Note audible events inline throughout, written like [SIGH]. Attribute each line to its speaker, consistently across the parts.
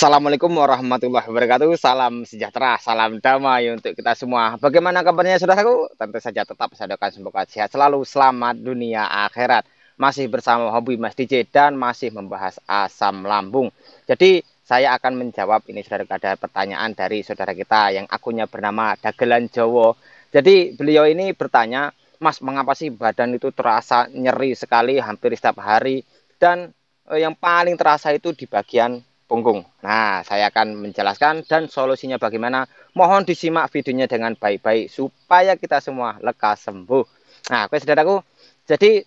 Speaker 1: Assalamualaikum warahmatullahi wabarakatuh. Salam sejahtera, salam damai untuk kita semua. Bagaimana kabarnya saudaraku? Tentu saja tetap saya doakan semoga sehat selalu, selamat dunia akhirat. Masih bersama Hobi Mas DJ dan masih membahas asam lambung. Jadi saya akan menjawab ini sudah ada pertanyaan dari saudara kita yang akunya bernama Dagelan Jowo. Jadi beliau ini bertanya, Mas mengapa sih badan itu terasa nyeri sekali hampir setiap hari dan eh, yang paling terasa itu di bagian punggung. Nah, saya akan menjelaskan dan solusinya bagaimana. Mohon disimak videonya dengan baik-baik supaya kita semua lekas sembuh. Nah, oke saudaraku, jadi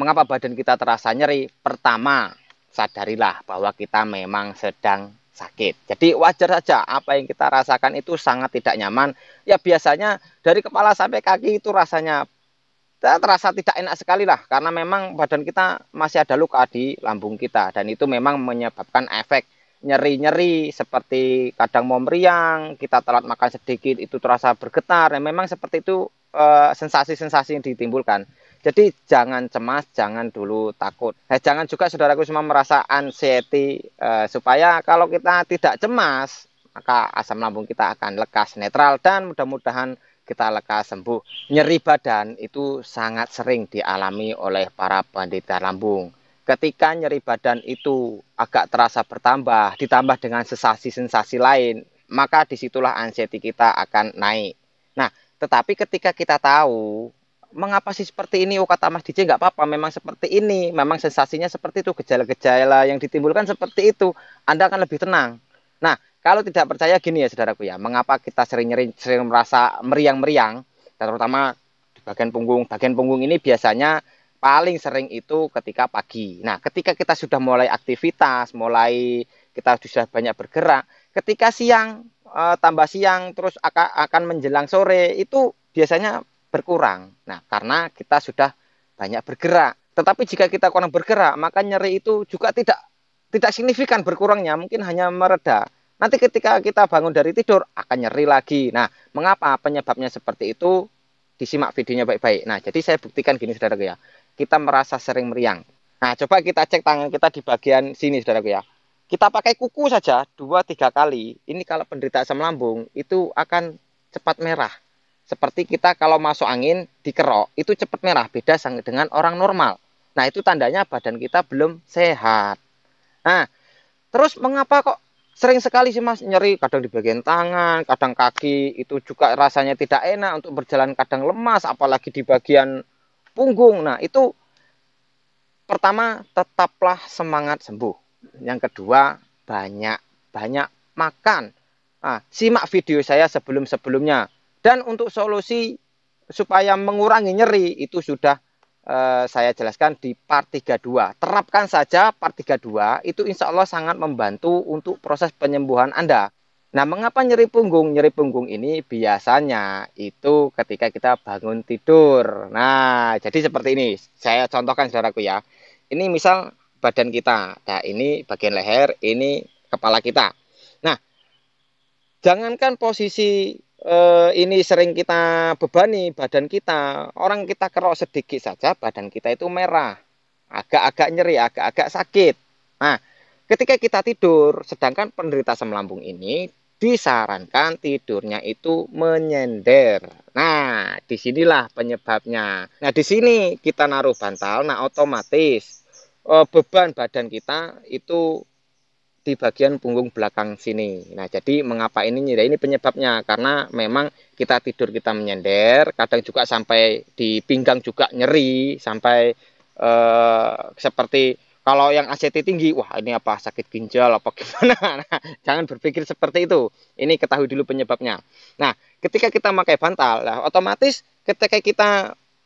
Speaker 1: mengapa badan kita terasa nyeri? Pertama, sadarilah bahwa kita memang sedang sakit. Jadi wajar saja apa yang kita rasakan itu sangat tidak nyaman. Ya biasanya dari kepala sampai kaki itu rasanya terasa tidak enak sekali lah karena memang badan kita masih ada luka di lambung kita dan itu memang menyebabkan efek nyeri-nyeri seperti kadang mau meriang, kita telat makan sedikit itu terasa bergetar. Memang seperti itu eh, sensasi-sensasi yang ditimbulkan. Jadi jangan cemas, jangan dulu takut. Eh, jangan juga saudaraku semua merasa anxiety eh, supaya kalau kita tidak cemas maka asam lambung kita akan lekas netral dan mudah-mudahan kita lekas sembuh. Nyeri badan itu sangat sering dialami oleh para penderita lambung. Ketika nyeri badan itu agak terasa bertambah, ditambah dengan sensasi-sensasi lain, maka disitulah anxiety kita akan naik. Nah, tetapi ketika kita tahu mengapa sih seperti ini? Oh kata Mas DJ nggak apa-apa, memang seperti ini, memang sensasinya seperti itu, gejala-gejala yang ditimbulkan seperti itu, Anda akan lebih tenang. Nah, kalau tidak percaya gini ya saudaraku ya, mengapa kita sering nyeri, sering merasa meriang-meriang terutama di bagian punggung. Bagian punggung ini biasanya paling sering itu ketika pagi. Nah, ketika kita sudah mulai aktivitas, mulai kita sudah banyak bergerak, ketika siang e, tambah siang terus akan, akan menjelang sore itu biasanya berkurang. Nah, karena kita sudah banyak bergerak. Tetapi jika kita kurang bergerak, maka nyeri itu juga tidak tidak signifikan berkurangnya, mungkin hanya mereda. Nanti ketika kita bangun dari tidur akan nyeri lagi. Nah, mengapa penyebabnya seperti itu? Disimak videonya baik-baik. Nah, jadi saya buktikan gini saudara ya. Kita merasa sering meriang. Nah, coba kita cek tangan kita di bagian sini saudara ya. Kita pakai kuku saja dua tiga kali. Ini kalau penderita asam lambung itu akan cepat merah. Seperti kita kalau masuk angin dikerok itu cepat merah. Beda dengan orang normal. Nah, itu tandanya badan kita belum sehat. Nah, terus mengapa kok sering sekali sih mas nyeri kadang di bagian tangan kadang kaki itu juga rasanya tidak enak untuk berjalan kadang lemas apalagi di bagian punggung nah itu pertama tetaplah semangat sembuh yang kedua banyak banyak makan nah, simak video saya sebelum sebelumnya dan untuk solusi supaya mengurangi nyeri itu sudah Eh, saya jelaskan di part 32. Terapkan saja part 32, itu insya Allah sangat membantu untuk proses penyembuhan Anda. Nah, mengapa nyeri punggung? Nyeri punggung ini biasanya itu ketika kita bangun tidur. Nah, jadi seperti ini. Saya contohkan saudaraku ya. Ini misal badan kita. Nah, ini bagian leher, ini kepala kita. Nah, jangankan posisi eh, ini sering kita bebani badan kita. Orang kita kerok sedikit saja, badan kita itu merah, agak-agak nyeri, agak-agak sakit. Nah, ketika kita tidur, sedangkan penderita asam lambung ini disarankan tidurnya itu menyender. Nah, disinilah penyebabnya. Nah, di sini kita naruh bantal, nah otomatis eh, beban badan kita itu di bagian punggung belakang sini. Nah, jadi mengapa ini nyeri? Ya, ini penyebabnya karena memang kita tidur kita menyender, kadang juga sampai di pinggang juga nyeri, sampai eh, seperti kalau yang ACT tinggi, wah ini apa sakit ginjal apa [LAUGHS] gimana? Nah, jangan berpikir seperti itu. Ini ketahui dulu penyebabnya. Nah, ketika kita pakai bantal, nah, otomatis ketika kita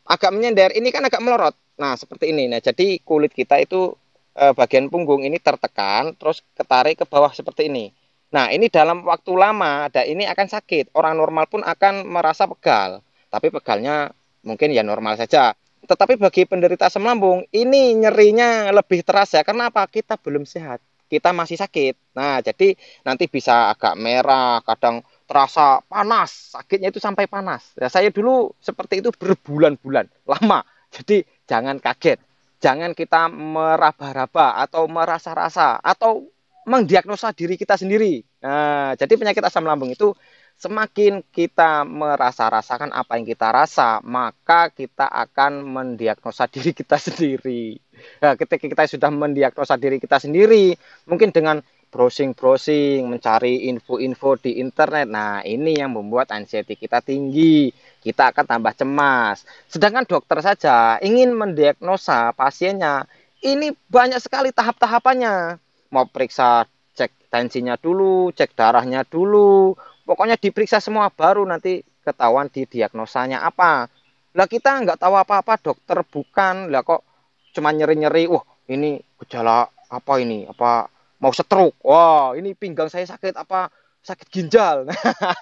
Speaker 1: agak menyender, ini kan agak melorot. Nah, seperti ini. Nah, jadi kulit kita itu Eh, bagian punggung ini tertekan terus ketarik ke bawah seperti ini. Nah, ini dalam waktu lama ada ini akan sakit. Orang normal pun akan merasa pegal, tapi pegalnya mungkin ya normal saja. Tetapi bagi penderita asam lambung, ini nyerinya lebih terasa ya. karena apa? Kita belum sehat. Kita masih sakit. Nah, jadi nanti bisa agak merah, kadang terasa panas, sakitnya itu sampai panas. Ya, saya dulu seperti itu berbulan-bulan, lama. Jadi jangan kaget. Jangan kita meraba-raba atau merasa-rasa atau mendiagnosa diri kita sendiri. Nah, jadi penyakit asam lambung itu semakin kita merasa-rasakan apa yang kita rasa, maka kita akan mendiagnosa [LAUGHS] diri kita sendiri. Nah, ketika kita sudah mendiagnosa diri kita sendiri, mungkin dengan browsing-browsing, mencari info-info di internet. Nah, ini yang membuat anxiety kita tinggi. Kita akan tambah cemas. Sedangkan dokter saja ingin mendiagnosa pasiennya. Ini banyak sekali tahap-tahapannya. Mau periksa cek tensinya dulu, cek darahnya dulu. Pokoknya diperiksa semua baru nanti ketahuan di diagnosanya apa. Lah kita nggak tahu apa-apa, dokter bukan. Lah kok cuma nyeri-nyeri, wah ini gejala apa ini? Apa mau stroke wow ini pinggang saya sakit apa sakit ginjal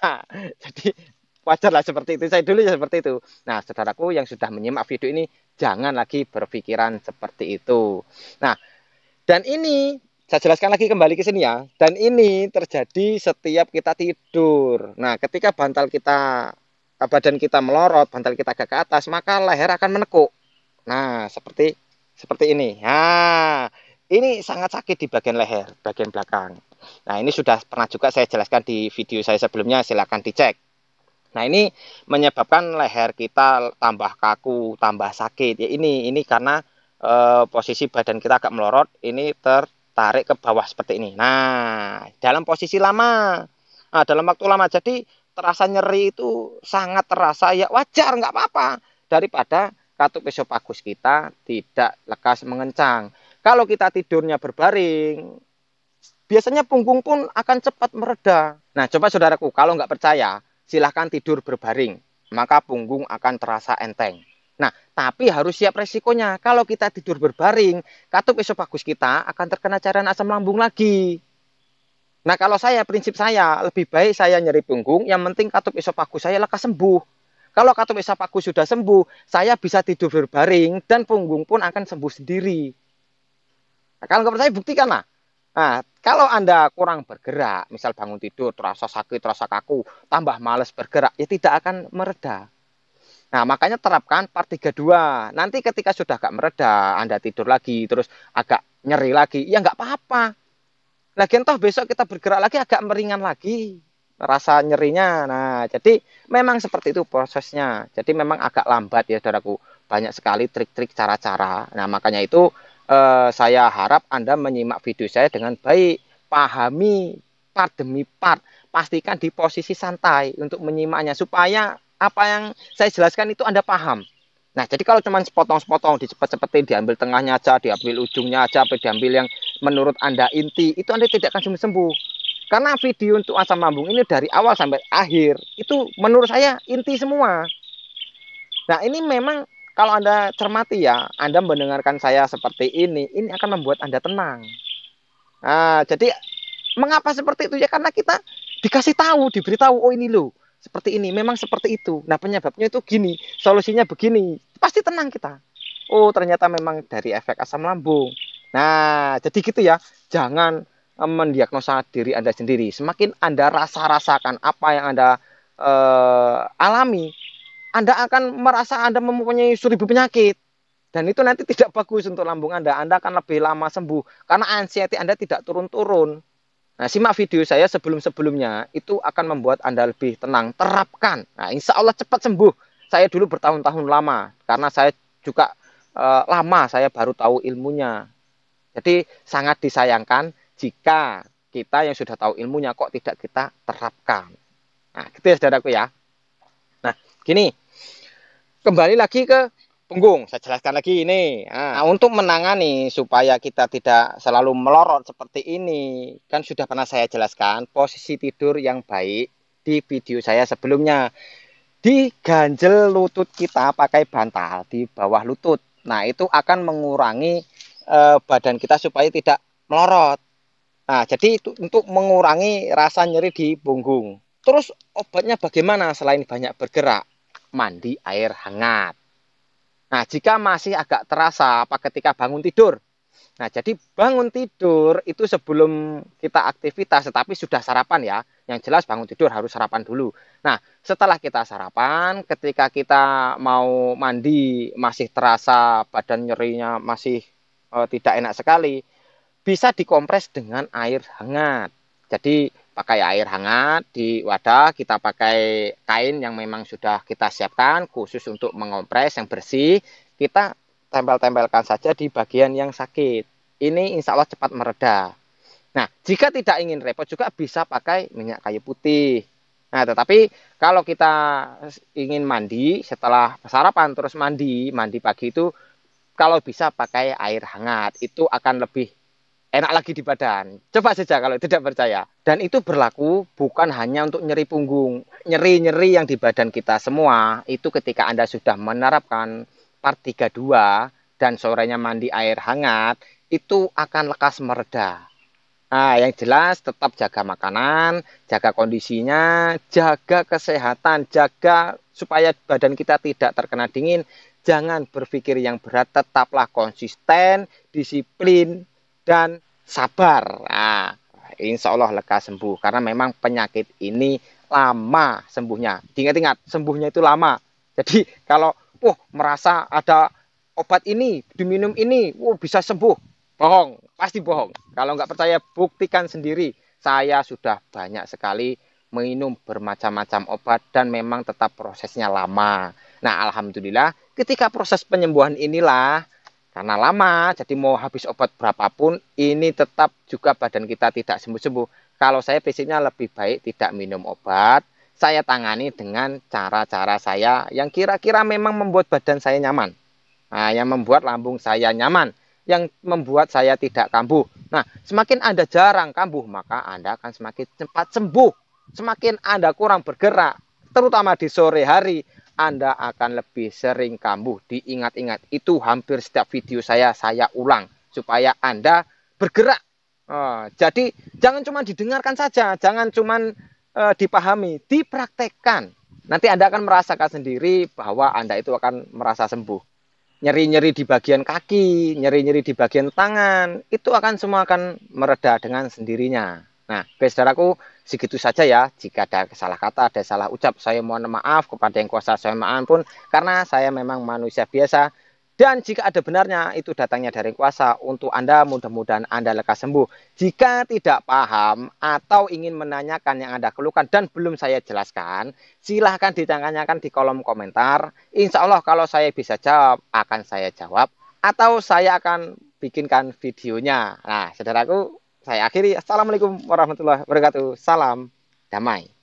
Speaker 1: [LAUGHS] jadi wajar lah seperti itu saya dulu ya seperti itu nah saudaraku yang sudah menyimak video ini jangan lagi berpikiran seperti itu nah dan ini saya jelaskan lagi kembali ke sini ya. Dan ini terjadi setiap kita tidur. Nah, ketika bantal kita eh, badan kita melorot, bantal kita agak ke atas, maka leher akan menekuk. Nah, seperti seperti ini. Nah, ini sangat sakit di bagian leher, bagian belakang. Nah, ini sudah pernah juga saya jelaskan di video saya sebelumnya, silakan dicek. Nah, ini menyebabkan leher kita tambah kaku, tambah sakit. Ya ini ini karena e, posisi badan kita agak melorot, ini tertarik ke bawah seperti ini. Nah, dalam posisi lama. Nah, dalam waktu lama jadi terasa nyeri itu sangat terasa ya wajar nggak apa-apa daripada katup esofagus kita tidak lekas mengencang kalau kita tidurnya berbaring, biasanya punggung pun akan cepat mereda. Nah, coba saudaraku, kalau nggak percaya, silahkan tidur berbaring. Maka punggung akan terasa enteng. Nah, tapi harus siap resikonya. Kalau kita tidur berbaring, katup esofagus kita akan terkena cairan asam lambung lagi. Nah, kalau saya, prinsip saya, lebih baik saya nyeri punggung, yang penting katup esofagus saya lekas sembuh. Kalau katup esofagus sudah sembuh, saya bisa tidur berbaring dan punggung pun akan sembuh sendiri. Nah, kalau nggak percaya buktikanlah. Nah, kalau Anda kurang bergerak, misal bangun tidur terasa sakit, terasa kaku, tambah males bergerak, ya tidak akan mereda. Nah, makanya terapkan part 32. Nanti ketika sudah agak mereda, Anda tidur lagi, terus agak nyeri lagi, ya nggak apa-apa. Lagian toh besok kita bergerak lagi agak meringan lagi rasa nyerinya. Nah, jadi memang seperti itu prosesnya. Jadi memang agak lambat ya saudaraku. Banyak sekali trik-trik cara-cara. Nah, makanya itu eh, saya harap Anda menyimak video saya dengan baik, pahami part demi part, pastikan di posisi santai untuk menyimaknya supaya apa yang saya jelaskan itu Anda paham. Nah, jadi kalau cuma sepotong-sepotong, dicepet-cepetin, diambil tengahnya aja, diambil ujungnya aja, atau diambil yang menurut Anda inti, itu Anda tidak akan sembuh-sembuh. Karena video untuk asam lambung ini dari awal sampai akhir, itu menurut saya inti semua. Nah, ini memang kalau Anda cermati ya, Anda mendengarkan saya seperti ini, ini akan membuat Anda tenang. Nah, jadi mengapa seperti itu ya? Karena kita dikasih tahu, diberitahu, oh ini loh, seperti ini, memang seperti itu. Nah, penyebabnya itu gini, solusinya begini. Pasti tenang kita. Oh, ternyata memang dari efek asam lambung. Nah, jadi gitu ya. Jangan eh, mendiagnosa diri Anda sendiri. Semakin Anda rasa-rasakan apa yang Anda eh, alami, anda akan merasa Anda mempunyai seribu penyakit. Dan itu nanti tidak bagus untuk lambung Anda. Anda akan lebih lama sembuh. Karena anxiety Anda tidak turun-turun. Nah, simak video saya sebelum-sebelumnya. Itu akan membuat Anda lebih tenang. Terapkan. Nah, insya Allah cepat sembuh. Saya dulu bertahun-tahun lama. Karena saya juga e, lama saya baru tahu ilmunya. Jadi sangat disayangkan jika kita yang sudah tahu ilmunya kok tidak kita terapkan. Nah, gitu ya saudaraku ya. Nah, gini, kembali lagi ke punggung. Saya jelaskan lagi ini. Ah, nah, untuk menangani supaya kita tidak selalu melorot seperti ini, kan sudah pernah saya jelaskan posisi tidur yang baik di video saya sebelumnya. di ganjel lutut kita pakai bantal di bawah lutut. Nah, itu akan mengurangi eh, badan kita supaya tidak melorot. Nah, jadi itu untuk mengurangi rasa nyeri di punggung. Terus obatnya bagaimana selain banyak bergerak? mandi air hangat. Nah, jika masih agak terasa apa ketika bangun tidur. Nah, jadi bangun tidur itu sebelum kita aktivitas tetapi sudah sarapan ya. Yang jelas bangun tidur harus sarapan dulu. Nah, setelah kita sarapan, ketika kita mau mandi masih terasa badan nyerinya masih e, tidak enak sekali, bisa dikompres dengan air hangat. Jadi pakai air hangat di wadah, kita pakai kain yang memang sudah kita siapkan khusus untuk mengompres yang bersih, kita tempel-tempelkan saja di bagian yang sakit. Ini insya Allah cepat mereda. Nah, jika tidak ingin repot juga bisa pakai minyak kayu putih. Nah, tetapi kalau kita ingin mandi setelah sarapan terus mandi, mandi pagi itu kalau bisa pakai air hangat, itu akan lebih enak lagi di badan. Coba saja kalau tidak percaya. Dan itu berlaku bukan hanya untuk nyeri punggung. Nyeri-nyeri yang di badan kita semua itu ketika Anda sudah menerapkan part 32 dan sorenya mandi air hangat itu akan lekas mereda. Nah, yang jelas tetap jaga makanan, jaga kondisinya, jaga kesehatan, jaga supaya badan kita tidak terkena dingin. Jangan berpikir yang berat, tetaplah konsisten, disiplin, dan sabar. Nah, insya Allah lekas sembuh karena memang penyakit ini lama sembuhnya. Ingat-ingat, sembuhnya itu lama. Jadi kalau wah merasa ada obat ini, diminum ini, wah bisa sembuh. Bohong, pasti bohong. Kalau nggak percaya buktikan sendiri. Saya sudah banyak sekali minum bermacam-macam obat dan memang tetap prosesnya lama. Nah, alhamdulillah ketika proses penyembuhan inilah karena lama, jadi mau habis obat berapapun, ini tetap juga badan kita tidak sembuh-sembuh. Kalau saya prinsipnya lebih baik tidak minum obat, saya tangani dengan cara-cara saya yang kira-kira memang membuat badan saya nyaman. Nah, yang membuat lambung saya nyaman, yang membuat saya tidak kambuh. Nah, semakin Anda jarang kambuh, maka Anda akan semakin cepat sembuh. Semakin Anda kurang bergerak, terutama di sore hari, anda akan lebih sering kambuh. Diingat-ingat, itu hampir setiap video saya saya ulang supaya Anda bergerak. Oh, jadi jangan cuma didengarkan saja, jangan cuma uh, eh, dipahami, dipraktekkan. Nanti Anda akan merasakan sendiri bahwa Anda itu akan merasa sembuh. Nyeri-nyeri di bagian kaki, nyeri-nyeri di bagian tangan, itu akan semua akan mereda dengan sendirinya. Nah, baik saudaraku, segitu saja ya. Jika ada salah kata, ada salah ucap, saya mohon maaf kepada yang kuasa saya maaf pun karena saya memang manusia biasa. Dan jika ada benarnya, itu datangnya dari kuasa untuk Anda. Mudah-mudahan Anda lekas sembuh. Jika tidak paham atau ingin menanyakan yang Anda keluhkan dan belum saya jelaskan, silahkan ditanyakan di kolom komentar. Insya Allah kalau saya bisa jawab, akan saya jawab. Atau saya akan bikinkan videonya. Nah, saudaraku, saya akhiri. Assalamualaikum warahmatullahi wabarakatuh. Salam damai.